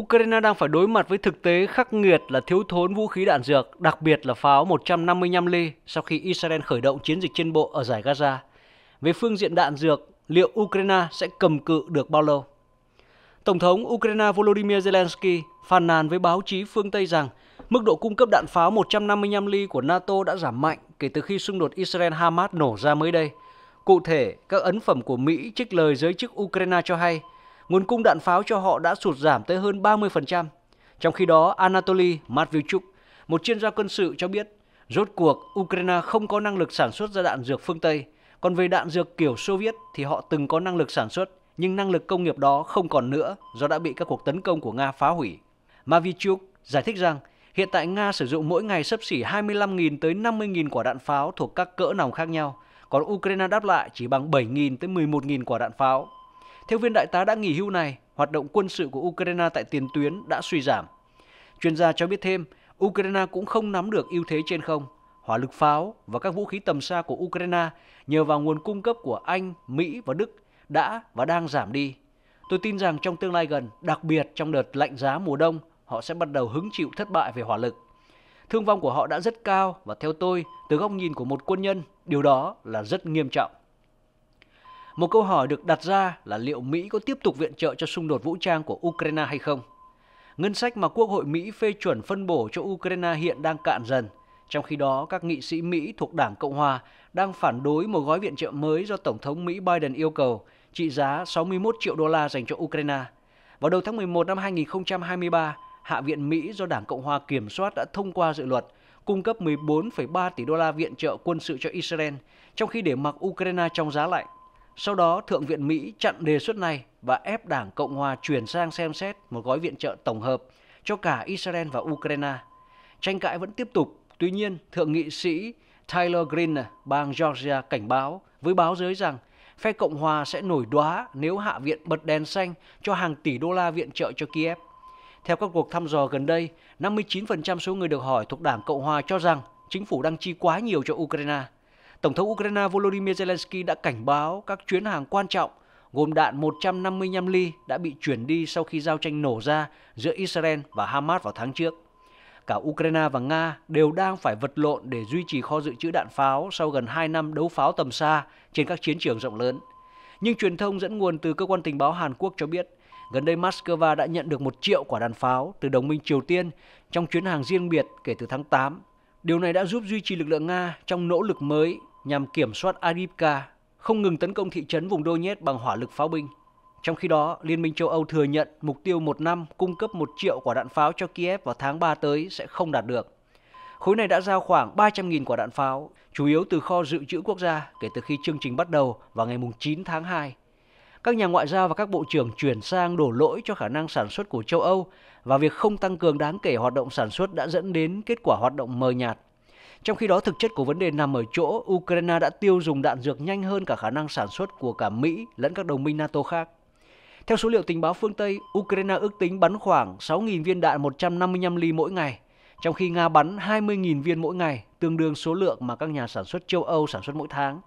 Ukraine đang phải đối mặt với thực tế khắc nghiệt là thiếu thốn vũ khí đạn dược, đặc biệt là pháo 155 ly sau khi Israel khởi động chiến dịch trên bộ ở giải Gaza. Về phương diện đạn dược, liệu Ukraine sẽ cầm cự được bao lâu? Tổng thống Ukraine Volodymyr Zelensky phàn nàn với báo chí phương Tây rằng mức độ cung cấp đạn pháo 155 ly của NATO đã giảm mạnh kể từ khi xung đột Israel-Hamas nổ ra mới đây. Cụ thể, các ấn phẩm của Mỹ trích lời giới chức Ukraine cho hay – nguồn cung đạn pháo cho họ đã sụt giảm tới hơn 30%. Trong khi đó, Anatoly Matvichuk, một chuyên gia quân sự cho biết, rốt cuộc Ukraine không có năng lực sản xuất ra đạn dược phương Tây, còn về đạn dược kiểu Xô Viết thì họ từng có năng lực sản xuất, nhưng năng lực công nghiệp đó không còn nữa do đã bị các cuộc tấn công của Nga phá hủy. Mavichuk giải thích rằng hiện tại Nga sử dụng mỗi ngày sấp xỉ 25.000 tới 50.000 quả đạn pháo thuộc các cỡ nòng khác nhau, còn Ukraine đáp lại chỉ bằng 7.000 tới 11.000 quả đạn pháo theo viên đại tá đã nghỉ hưu này, hoạt động quân sự của Ukraine tại tiền tuyến đã suy giảm. Chuyên gia cho biết thêm, Ukraine cũng không nắm được ưu thế trên không. Hỏa lực pháo và các vũ khí tầm xa của Ukraine nhờ vào nguồn cung cấp của Anh, Mỹ và Đức đã và đang giảm đi. Tôi tin rằng trong tương lai gần, đặc biệt trong đợt lạnh giá mùa đông, họ sẽ bắt đầu hứng chịu thất bại về hỏa lực. Thương vong của họ đã rất cao và theo tôi, từ góc nhìn của một quân nhân, điều đó là rất nghiêm trọng. Một câu hỏi được đặt ra là liệu Mỹ có tiếp tục viện trợ cho xung đột vũ trang của Ukraine hay không? Ngân sách mà Quốc hội Mỹ phê chuẩn phân bổ cho Ukraine hiện đang cạn dần. Trong khi đó, các nghị sĩ Mỹ thuộc Đảng Cộng Hòa đang phản đối một gói viện trợ mới do Tổng thống Mỹ Biden yêu cầu, trị giá 61 triệu đô la dành cho Ukraine. Vào đầu tháng 11 năm 2023, Hạ viện Mỹ do Đảng Cộng Hòa kiểm soát đã thông qua dự luật cung cấp 14,3 tỷ đô la viện trợ quân sự cho Israel, trong khi để mặc Ukraine trong giá lạnh. Sau đó, Thượng viện Mỹ chặn đề xuất này và ép Đảng Cộng hòa chuyển sang xem xét một gói viện trợ tổng hợp cho cả Israel và Ukraine. Tranh cãi vẫn tiếp tục, tuy nhiên, Thượng nghị sĩ Tyler Green, bang Georgia cảnh báo với báo giới rằng phe Cộng hòa sẽ nổi đóa nếu Hạ viện bật đèn xanh cho hàng tỷ đô la viện trợ cho Kiev. Theo các cuộc thăm dò gần đây, 59% số người được hỏi thuộc Đảng Cộng hòa cho rằng chính phủ đang chi quá nhiều cho Ukraine – Tổng thống Ukraine Volodymyr Zelensky đã cảnh báo các chuyến hàng quan trọng gồm đạn 155 ly đã bị chuyển đi sau khi giao tranh nổ ra giữa Israel và Hamas vào tháng trước. Cả Ukraine và Nga đều đang phải vật lộn để duy trì kho dự trữ đạn pháo sau gần 2 năm đấu pháo tầm xa trên các chiến trường rộng lớn. Nhưng truyền thông dẫn nguồn từ cơ quan tình báo Hàn Quốc cho biết, gần đây Moscow đã nhận được 1 triệu quả đạn pháo từ đồng minh Triều Tiên trong chuyến hàng riêng biệt kể từ tháng 8. Điều này đã giúp duy trì lực lượng Nga trong nỗ lực mới nhằm kiểm soát Adivka, không ngừng tấn công thị trấn vùng Donetsk bằng hỏa lực pháo binh. Trong khi đó, Liên minh châu Âu thừa nhận mục tiêu một năm cung cấp một triệu quả đạn pháo cho Kiev vào tháng 3 tới sẽ không đạt được. Khối này đã giao khoảng 300.000 quả đạn pháo, chủ yếu từ kho dự trữ quốc gia kể từ khi chương trình bắt đầu vào ngày 9 tháng 2. Các nhà ngoại giao và các bộ trưởng chuyển sang đổ lỗi cho khả năng sản xuất của châu Âu và việc không tăng cường đáng kể hoạt động sản xuất đã dẫn đến kết quả hoạt động mờ nhạt trong khi đó, thực chất của vấn đề nằm ở chỗ Ukraine đã tiêu dùng đạn dược nhanh hơn cả khả năng sản xuất của cả Mỹ lẫn các đồng minh NATO khác. Theo số liệu tình báo phương Tây, Ukraine ước tính bắn khoảng 6.000 viên đạn 155 ly mỗi ngày, trong khi Nga bắn 20.000 viên mỗi ngày, tương đương số lượng mà các nhà sản xuất châu Âu sản xuất mỗi tháng.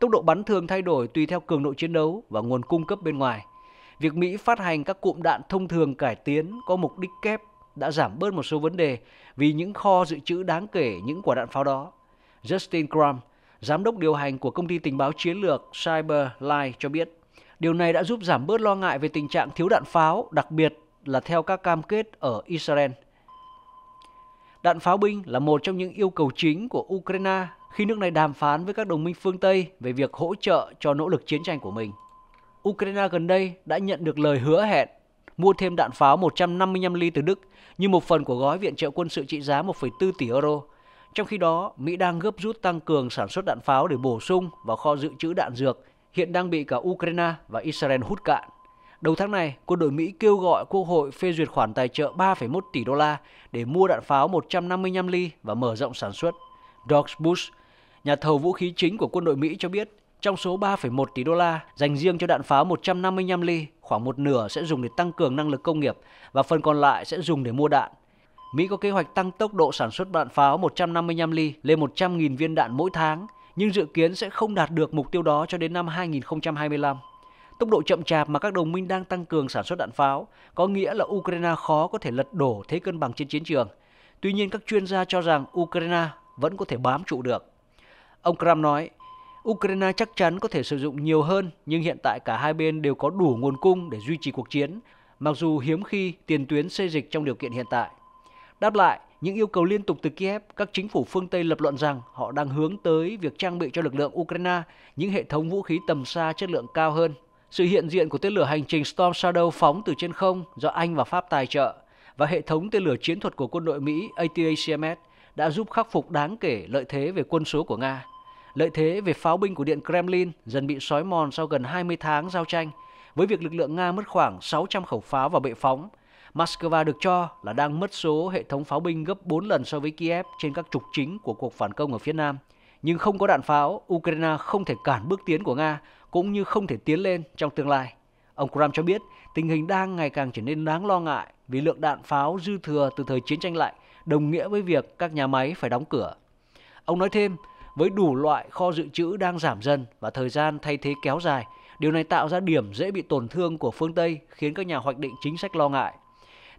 Tốc độ bắn thường thay đổi tùy theo cường độ chiến đấu và nguồn cung cấp bên ngoài. Việc Mỹ phát hành các cụm đạn thông thường cải tiến có mục đích kép đã giảm bớt một số vấn đề vì những kho dự trữ đáng kể những quả đạn pháo đó. Justin Crum, giám đốc điều hành của công ty tình báo chiến lược Cyberline cho biết, điều này đã giúp giảm bớt lo ngại về tình trạng thiếu đạn pháo, đặc biệt là theo các cam kết ở Israel. Đạn pháo binh là một trong những yêu cầu chính của Ukraine khi nước này đàm phán với các đồng minh phương Tây về việc hỗ trợ cho nỗ lực chiến tranh của mình. Ukraine gần đây đã nhận được lời hứa hẹn mua thêm đạn pháo 155 ly từ Đức như một phần của gói viện trợ quân sự trị giá 1,4 tỷ euro. Trong khi đó, Mỹ đang gấp rút tăng cường sản xuất đạn pháo để bổ sung vào kho dự trữ đạn dược hiện đang bị cả Ukraine và Israel hút cạn. Đầu tháng này, quân đội Mỹ kêu gọi Quốc hội phê duyệt khoản tài trợ 3,1 tỷ đô la để mua đạn pháo 155 ly và mở rộng sản xuất. George Bush, nhà thầu vũ khí chính của quân đội Mỹ cho biết trong số 3,1 tỷ đô la dành riêng cho đạn pháo 155 ly, khoảng một nửa sẽ dùng để tăng cường năng lực công nghiệp và phần còn lại sẽ dùng để mua đạn. Mỹ có kế hoạch tăng tốc độ sản xuất đạn pháo 155 ly lên 100.000 viên đạn mỗi tháng, nhưng dự kiến sẽ không đạt được mục tiêu đó cho đến năm 2025. Tốc độ chậm chạp mà các đồng minh đang tăng cường sản xuất đạn pháo có nghĩa là Ukraine khó có thể lật đổ thế cân bằng trên chiến trường. Tuy nhiên các chuyên gia cho rằng Ukraine vẫn có thể bám trụ được. Ông Kram nói, Ukraine chắc chắn có thể sử dụng nhiều hơn, nhưng hiện tại cả hai bên đều có đủ nguồn cung để duy trì cuộc chiến, mặc dù hiếm khi tiền tuyến xây dịch trong điều kiện hiện tại. Đáp lại, những yêu cầu liên tục từ Kiev, các chính phủ phương Tây lập luận rằng họ đang hướng tới việc trang bị cho lực lượng Ukraine những hệ thống vũ khí tầm xa chất lượng cao hơn. Sự hiện diện của tên lửa hành trình Storm Shadow phóng từ trên không do Anh và Pháp tài trợ và hệ thống tên lửa chiến thuật của quân đội Mỹ ATACMS đã giúp khắc phục đáng kể lợi thế về quân số của Nga. Lợi thế về pháo binh của Điện Kremlin dần bị sói mòn sau gần 20 tháng giao tranh, với việc lực lượng Nga mất khoảng 600 khẩu pháo và bệ phóng. Moscow được cho là đang mất số hệ thống pháo binh gấp 4 lần so với Kiev trên các trục chính của cuộc phản công ở phía Nam. Nhưng không có đạn pháo, Ukraine không thể cản bước tiến của Nga cũng như không thể tiến lên trong tương lai. Ông Kram cho biết tình hình đang ngày càng trở nên đáng lo ngại vì lượng đạn pháo dư thừa từ thời chiến tranh lạnh đồng nghĩa với việc các nhà máy phải đóng cửa. Ông nói thêm, với đủ loại kho dự trữ đang giảm dần và thời gian thay thế kéo dài. Điều này tạo ra điểm dễ bị tổn thương của phương Tây, khiến các nhà hoạch định chính sách lo ngại.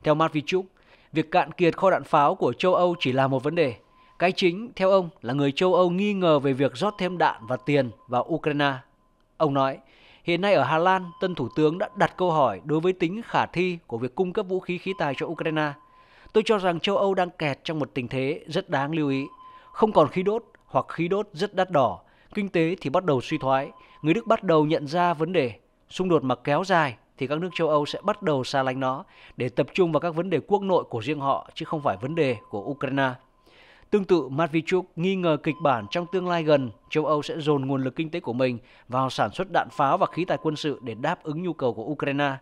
Theo Matvichuk, việc cạn kiệt kho đạn pháo của châu Âu chỉ là một vấn đề. Cái chính, theo ông, là người châu Âu nghi ngờ về việc rót thêm đạn và tiền vào Ukraine. Ông nói, hiện nay ở Hà Lan, tân thủ tướng đã đặt câu hỏi đối với tính khả thi của việc cung cấp vũ khí khí tài cho Ukraine. Tôi cho rằng châu Âu đang kẹt trong một tình thế rất đáng lưu ý. Không còn khí đốt, hoặc khí đốt rất đắt đỏ, kinh tế thì bắt đầu suy thoái, người Đức bắt đầu nhận ra vấn đề. Xung đột mà kéo dài thì các nước châu Âu sẽ bắt đầu xa lánh nó để tập trung vào các vấn đề quốc nội của riêng họ chứ không phải vấn đề của Ukraine. Tương tự, Matvichuk nghi ngờ kịch bản trong tương lai gần, châu Âu sẽ dồn nguồn lực kinh tế của mình vào sản xuất đạn pháo và khí tài quân sự để đáp ứng nhu cầu của Ukraine.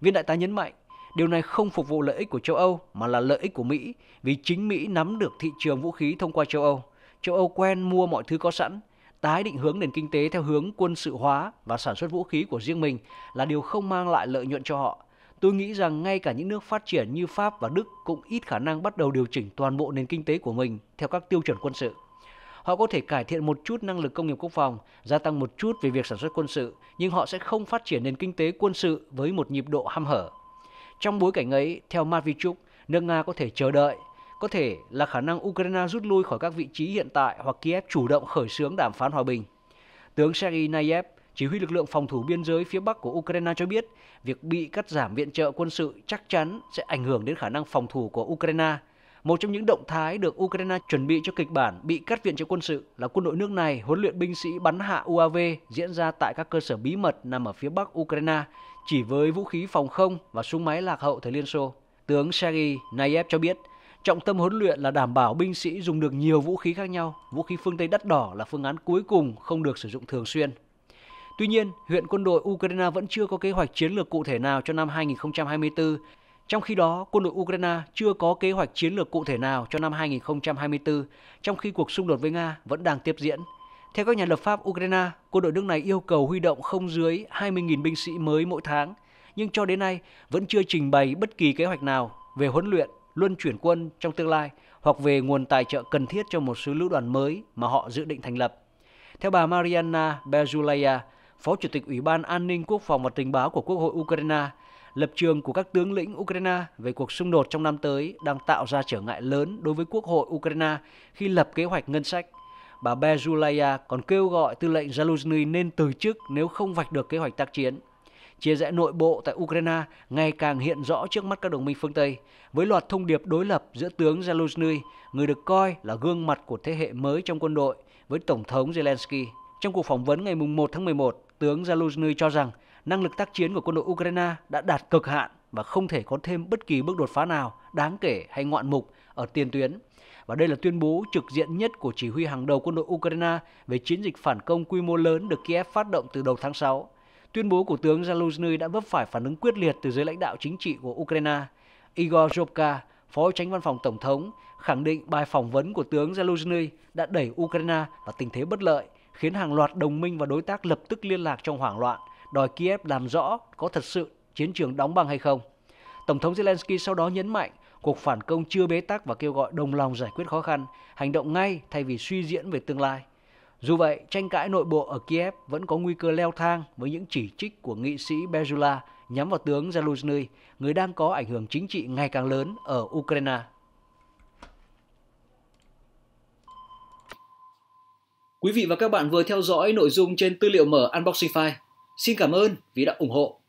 Viên đại tá nhấn mạnh, điều này không phục vụ lợi ích của châu Âu mà là lợi ích của Mỹ vì chính Mỹ nắm được thị trường vũ khí thông qua châu Âu – châu Âu quen mua mọi thứ có sẵn, tái định hướng nền kinh tế theo hướng quân sự hóa và sản xuất vũ khí của riêng mình là điều không mang lại lợi nhuận cho họ. Tôi nghĩ rằng ngay cả những nước phát triển như Pháp và Đức cũng ít khả năng bắt đầu điều chỉnh toàn bộ nền kinh tế của mình theo các tiêu chuẩn quân sự. Họ có thể cải thiện một chút năng lực công nghiệp quốc phòng, gia tăng một chút về việc sản xuất quân sự, nhưng họ sẽ không phát triển nền kinh tế quân sự với một nhịp độ ham hở. Trong bối cảnh ấy, theo Matvichuk, nước Nga có thể chờ đợi có thể là khả năng Ukraine rút lui khỏi các vị trí hiện tại hoặc Kiev chủ động khởi xướng đàm phán hòa bình. Tướng Sergei Nayev, chỉ huy lực lượng phòng thủ biên giới phía Bắc của Ukraine cho biết, việc bị cắt giảm viện trợ quân sự chắc chắn sẽ ảnh hưởng đến khả năng phòng thủ của Ukraine. Một trong những động thái được Ukraine chuẩn bị cho kịch bản bị cắt viện trợ quân sự là quân đội nước này huấn luyện binh sĩ bắn hạ UAV diễn ra tại các cơ sở bí mật nằm ở phía bắc Ukraine chỉ với vũ khí phòng không và súng máy lạc hậu thời Liên Xô. Tướng Sergei Nayev cho biết Trọng tâm huấn luyện là đảm bảo binh sĩ dùng được nhiều vũ khí khác nhau. Vũ khí phương Tây đắt đỏ là phương án cuối cùng không được sử dụng thường xuyên. Tuy nhiên, huyện quân đội Ukraine vẫn chưa có kế hoạch chiến lược cụ thể nào cho năm 2024. Trong khi đó, quân đội Ukraine chưa có kế hoạch chiến lược cụ thể nào cho năm 2024, trong khi cuộc xung đột với Nga vẫn đang tiếp diễn. Theo các nhà lập pháp Ukraine, quân đội nước này yêu cầu huy động không dưới 20.000 binh sĩ mới mỗi tháng, nhưng cho đến nay vẫn chưa trình bày bất kỳ kế hoạch nào về huấn luyện luân chuyển quân trong tương lai hoặc về nguồn tài trợ cần thiết cho một số lữ đoàn mới mà họ dự định thành lập. Theo bà Mariana Bezulaya, Phó Chủ tịch Ủy ban An ninh Quốc phòng và Tình báo của Quốc hội Ukraine, lập trường của các tướng lĩnh Ukraine về cuộc xung đột trong năm tới đang tạo ra trở ngại lớn đối với Quốc hội Ukraine khi lập kế hoạch ngân sách. Bà Bezulaya còn kêu gọi tư lệnh Zaluzny nên từ chức nếu không vạch được kế hoạch tác chiến chia rẽ nội bộ tại Ukraine ngày càng hiện rõ trước mắt các đồng minh phương Tây, với loạt thông điệp đối lập giữa tướng Zelensky, người được coi là gương mặt của thế hệ mới trong quân đội, với Tổng thống Zelensky. Trong cuộc phỏng vấn ngày 1 tháng 11, tướng Zelensky cho rằng năng lực tác chiến của quân đội Ukraine đã đạt cực hạn và không thể có thêm bất kỳ bước đột phá nào đáng kể hay ngoạn mục ở tiền tuyến. Và đây là tuyên bố trực diện nhất của chỉ huy hàng đầu quân đội Ukraine về chiến dịch phản công quy mô lớn được Kiev phát động từ đầu tháng 6 Tuyên bố của tướng Zaluzny đã vấp phải phản ứng quyết liệt từ giới lãnh đạo chính trị của Ukraine. Igor Zhovka, phó tránh văn phòng tổng thống, khẳng định bài phỏng vấn của tướng Zelensky đã đẩy Ukraine vào tình thế bất lợi, khiến hàng loạt đồng minh và đối tác lập tức liên lạc trong hoảng loạn, đòi Kiev làm rõ có thật sự chiến trường đóng băng hay không. Tổng thống Zelensky sau đó nhấn mạnh cuộc phản công chưa bế tắc và kêu gọi đồng lòng giải quyết khó khăn, hành động ngay thay vì suy diễn về tương lai. Dù vậy, tranh cãi nội bộ ở Kiev vẫn có nguy cơ leo thang với những chỉ trích của nghị sĩ Bezula nhắm vào tướng Zelensky, người đang có ảnh hưởng chính trị ngày càng lớn ở Ukraine. Quý vị và các bạn vừa theo dõi nội dung trên tư liệu mở Unboxing File. Xin cảm ơn vì đã ủng hộ